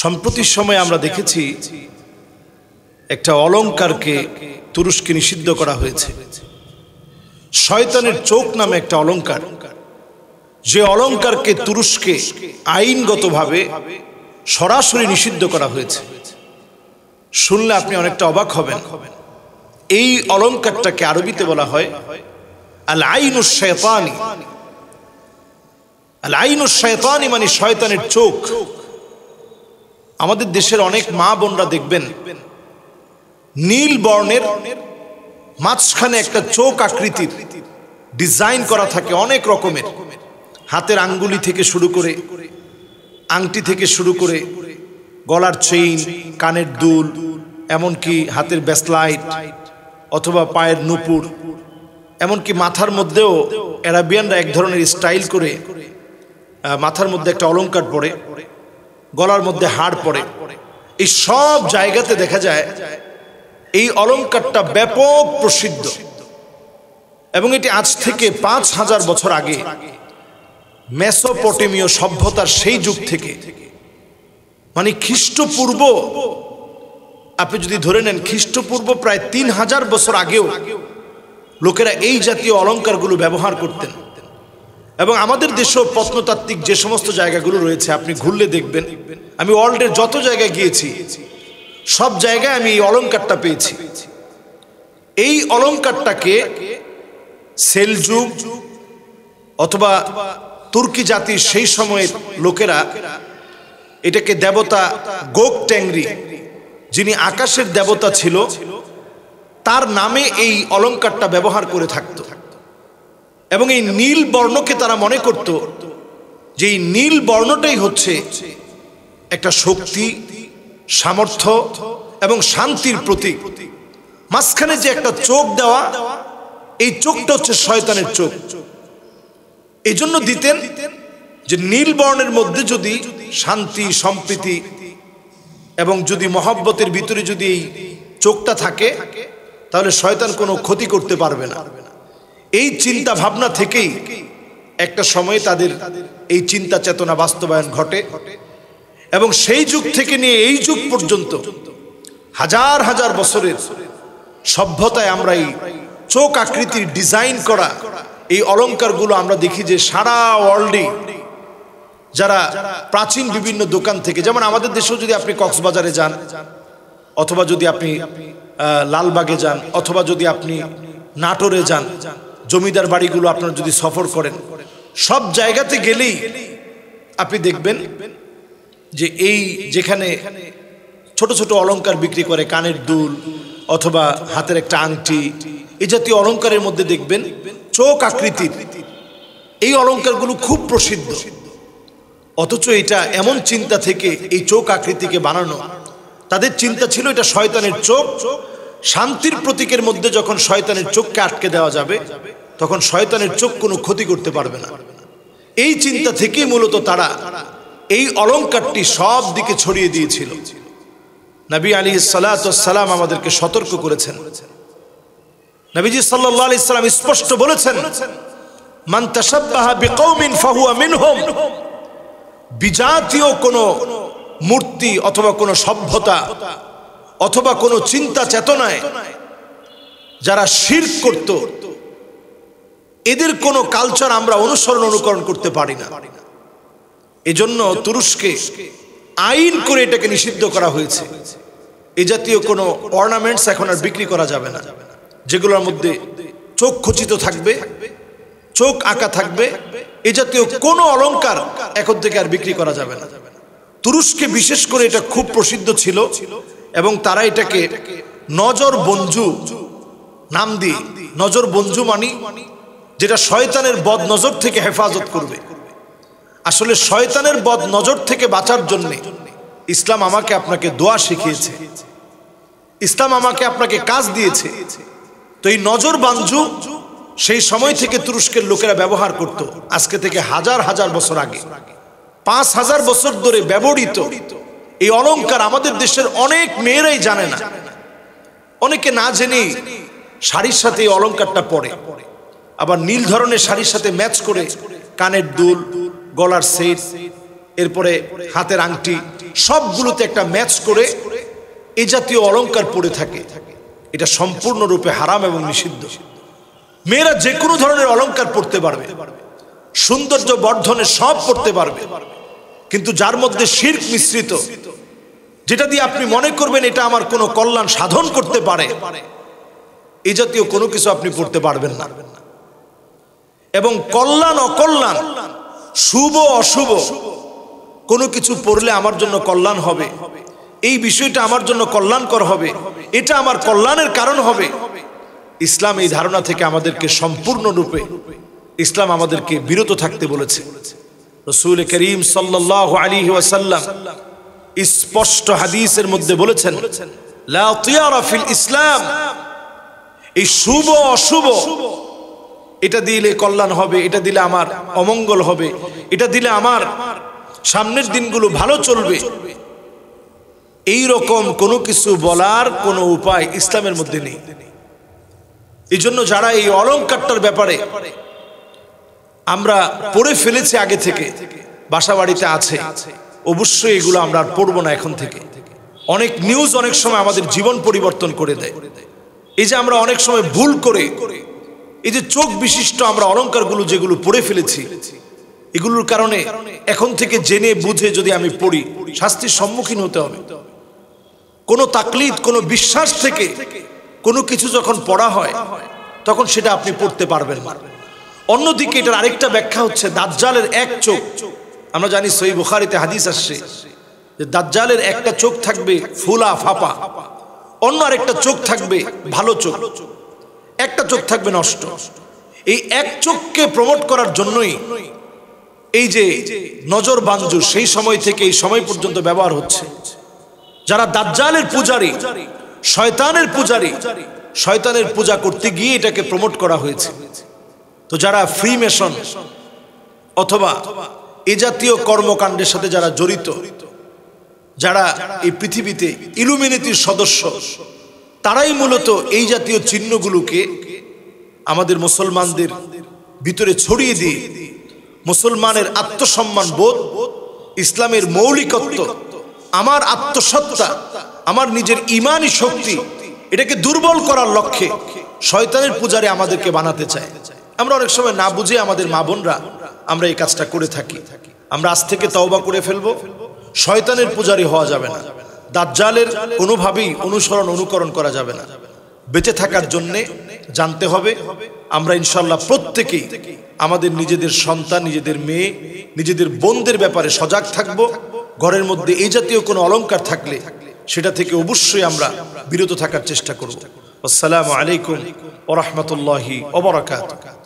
সম্প্রতির সময় আমরা দেখেছি একটা অলঙ্কারকে তুরস্কে নিষিদ্ধ করা হয়েছে শয়তানের চোখ নামে একটা অলঙ্কার যে অলঙ্কারকে তুরস্কে আইনগতভাবে সরাসরি নিষিদ্ধ করা হয়েছে শুনলে আপনি অনেকটা অবাক হবেন এই অলঙ্কারটাকে আরবিতে বলা হয় আল আইন শয়তানি আইন শয়তানি মানে শয়তানের চোখ আমাদের দেশের অনেক মা বোনরা দেখবেন নীল বর্ণের মাঝখানে একটা চোখ আকৃতির ডিজাইন করা থাকে অনেক রকমের হাতের আঙ্গুলি থেকে শুরু করে আংটি থেকে শুরু করে গলার চেইন কানের দুল এমনকি হাতের ব্যাসলাইট অথবা পায়ের নুপুর এমনকি মাথার মধ্যেও অ্যারাবিয়ানরা এক ধরনের স্টাইল করে মাথার মধ্যে একটা অলঙ্কার পরে গলার মধ্যে হাড় পড়ে এই সব জায়গাতে দেখা যায় এই অলঙ্কারটা ব্যাপক প্রসিদ্ধ এবং এটি আজ থেকে পাঁচ হাজার বছর আগে মেসোপটেমীয় সভ্যতার সেই যুগ থেকে মানে খ্রিস্টপূর্ব আপনি যদি ধরে নেন খ্রিস্টপূর্ব প্রায় তিন হাজার বছর আগেও লোকেরা এই জাতীয় অলঙ্কারগুলো ব্যবহার করতেন এবং আমাদের দেশেও প্রত্নতাত্ত্বিক যে সমস্ত জায়গাগুলো রয়েছে আপনি ঘুরলে দেখবেন আমি ওয়ার্ল্ডের যত জায়গায় গিয়েছি সব জায়গায় আমি এই অলঙ্কারটা পেয়েছি এই অলঙ্কারটাকে সেলযুগ অথবা তুর্কি জাতির সেই সময়ের লোকেরা এটাকে দেবতা গোক ট্যাংরি যিনি আকাশের দেবতা ছিল তার নামে এই অলঙ্কারটা ব্যবহার করে থাকতো এবং এই নীল বর্ণকে তারা মনে করত যে এই নীল বর্ণটাই হচ্ছে একটা শক্তি সামর্থ্য এবং শান্তির প্রতীক মাঝখানে যে একটা চোখ দেওয়া এই চোখটা হচ্ছে শয়তানের চোখ এই জন্য দিতেন যে নীল বর্ণের মধ্যে যদি শান্তি সম্প্রীতি এবং যদি মহব্বতের ভিতরে যদি এই চোখটা থাকে তাহলে শয়তান কোনো ক্ষতি করতে পারবে না এই চিন্তা ভাবনা থেকেই একটা সময়ে তাদের এই চিন্তা চেতনা বাস্তবায়ন ঘটে এবং সেই যুগ থেকে নিয়ে এই যুগ পর্যন্ত হাজার হাজার বছরের সভ্যতায় আমরা এই চোখ আকৃতির ডিজাইন করা এই অলঙ্কারগুলো আমরা দেখি যে সারা ওয়ার্ল্ডে যারা প্রাচীন বিভিন্ন দোকান থেকে যেমন আমাদের দেশেও যদি আপনি কক্সবাজারে যান অথবা যদি আপনি লালবাগে যান অথবা যদি আপনি নাটোরে যান জমিদার বাড়িগুলো আপনারা যদি সফর করেন সব জায়গাতে গেলেই আপনি দেখবেন যে এই যেখানে ছোট ছোট অলঙ্কার বিক্রি করে কানের দুল অথবা হাতের একটা আংটি এই জাতীয় অলঙ্কারের মধ্যে দেখবেন চোখ আকৃতির এই অলঙ্কারগুলো খুব প্রসিদ্ধ অথচ এটা এমন চিন্তা থেকে এই চোখ আকৃতিকে বানানো তাদের চিন্তা ছিল এটা শয়তানের চোখ শান্তির প্রতীকের মধ্যে যখন শয়তানের চোখকে আটকে দেওয়া যাবে তখন শয়তানের চোখ কোনো ক্ষতি করতে পারবে না এই চিন্তা থেকে মূলত তারা এই অলঙ্কারটি সব দিকে ছড়িয়ে দিয়েছিল নবী আলী সালাম আমাদেরকে সতর্ক করেছেন নবীজি সাল্লাহ সাল্লাম স্পষ্ট বলেছেন বিজাতীয় কোনো মূর্তি অথবা কোনো সভ্যতা অথবা কোনো চিন্তা চেতনায় যারা শির করত এদের কোনো কালচার আমরা অনুসরণ অনুকরণ করতে পারি না এজন্য তুরস্কে আইন করে এটাকে নিষিদ্ধ করা হয়েছে এ জাতীয় কোনো অর্নামেন্টস এখন আর বিক্রি করা যাবে না যেগুলোর মধ্যে চোখ খচিত থাকবে চোখ আঁকা থাকবে এ জাতীয় কোনো অলঙ্কার এখন থেকে আর বিক্রি করা যাবে না তুরস্কে বিশেষ করে এটা খুব প্রসিদ্ধ ছিল এবং তারা এটাকে নজর বঞ্জু নাম দিয়ে নজর বঞ্জু মানি যেটা শয়তানের বদ নজর থেকে হেফাজত করবে আসলে শয়তানের বদ নজর থেকে বাঁচার জন্য ইসলাম আমাকে আপনাকে দোয়া শিখিয়েছে ইসলাম আমাকে আপনাকে কাজ দিয়েছে তো এই নজর বাঞ্জু সেই সময় থেকে তুরস্কের লোকেরা ব্যবহার করত আজকে থেকে হাজার হাজার বছর আগে পাঁচ হাজার বছর ধরে ব্যবহৃত এই অলঙ্কার আমাদের দেশের অনেক মেয়েরাই জানে না অনেকে না জেনে শাড়ির সাথে এই অলঙ্কারটা পরে আবার নীল ধরনের শাড়ির সাথে ম্যাচ করে কানের দুল গলার সেট এরপরে হাতের আংটি সবগুলোতে একটা ম্যাচ করে এ জাতীয় অলঙ্কার পরে থাকে এটা সম্পূর্ণরূপে হারাম এবং নিষিদ্ধ মেয়েরা যে কোনো ধরনের অলঙ্কার পড়তে পারবে সৌন্দর্য বর্ধনে সব পড়তে পারবে কিন্তু যার মধ্যে শির্ক মিশ্রিত যেটা দিয়ে আপনি মনে করবেন এটা আমার কোনো কল্যাণ সাধন করতে পারে এই জাতীয় কোনো কিছু আপনি পড়তে পারবেন না এবং কল্যাণ অকল্যাণ শুভ অশুভ কোনো কিছু পড়লে আমার জন্য কল্যাণ হবে এই বিষয়টা আমার জন্য কল্যাণকর হবে এটা আমার কল্যাণের কারণ হবে ইসলাম এই ধারণা থেকে আমাদেরকে সম্পূর্ণরূপে ইসলাম আমাদেরকে বিরত থাকতে বলেছে রসুল করিম সাল্লাহ আলী ওয়াসাল্লাম স্পষ্ট হাদিসের মধ্যে বলেছেন ইসলাম এই শুভ অশুভ এটা দিলে কল্যাণ হবে এটা দিলে আমার অমঙ্গল হবে এটা দিলে আমার সামনের দিনগুলো ভালো চলবে এই রকম কোনো কিছু বলার কোনো উপায় ইসলামের মধ্যে নেই এই যারা এই অলঙ্কারটার ব্যাপারে আমরা পড়ে ফেলেছি আগে থেকে বাসা বাড়িতে আছে অবশ্যই এগুলো আমরা আর পড়বো না এখন থেকে অনেক নিউজ অনেক সময় আমাদের জীবন পরিবর্তন করে দেয় এই যে আমরা অনেক সময় ভুল করে এই যে চোখ বিশিষ্ট আমরা অলঙ্কারগুলো যেগুলো পড়ে ফেলেছি এগুলোর কারণে এখন থেকে জেনে বুঝে যদি আমি পড়ি শাস্তির সম্মুখীন হতে হবে কোনো তাকলিদ কোনো বিশ্বাস থেকে কোনো কিছু যখন পড়া হয় তখন সেটা আপনি পড়তে পারবেন না অন্যদিকে এটার আরেকটা ব্যাখ্যা হচ্ছে দাজ্জালের এক চোখ আমরা জানি সই বুখারিতে হাদিস আসছে যে দাজ্জালের একটা চোখ থাকবে ফুলা ফাপা অন্য আরেকটা চোখ থাকবে ভালো চোখ একটা চোখ থাকবে নষ্ট এই এক চোখকে প্রমোট করার জন্যই এই যে নজর বাঞ্জু সেই সময় থেকে এই সময় পর্যন্ত ব্যবহার হচ্ছে যারা দাজ্জালের পূজারি শয়তানের পূজারি শয়তানের পূজা করতে গিয়ে এটাকে প্রমোট করা হয়েছে তো যারা ফ্রি মেশন অথবা এ জাতীয় কর্মকাণ্ডের সাথে যারা জড়িত যারা এই পৃথিবীতে ইলুমিনিটির সদস্য তারাই মূলত এই জাতীয় চিহ্নগুলোকে আমাদের মুসলমানদের ভিতরে ছড়িয়ে দিয়ে মুসলমানের আত্মসম্মান বোধ ইসলামের মৌলিকত্ব আমার আত্মসত্তা আমার নিজের ইমানই শক্তি এটাকে দুর্বল করার লক্ষ্যে শয়তানের পূজারে আমাদেরকে বানাতে চায় আমরা অনেক সময় না বুঝে আমাদের মা বোনরা আমরা এই কাজটা করে থাকি আমরা আজ থেকে তওবা করে ফেলবো শয়তানের পূজারি হওয়া যাবে না দাজ্জালের কোনোভাবেই অনুসরণ অনুকরণ করা যাবে না বেঁচে থাকার জন্যে জানতে হবে আমরা ইনশাল্লাহ প্রত্যেকেই আমাদের নিজেদের সন্তান নিজেদের মেয়ে নিজেদের বোনদের ব্যাপারে সজাগ থাকব ঘরের মধ্যে এই জাতীয় কোনো অলঙ্কার থাকলে সেটা থেকে অবশ্যই আমরা বিরত থাকার চেষ্টা করব আসসালামু আলাইকুম ওরহমতুল্লাহি ওবরাকাত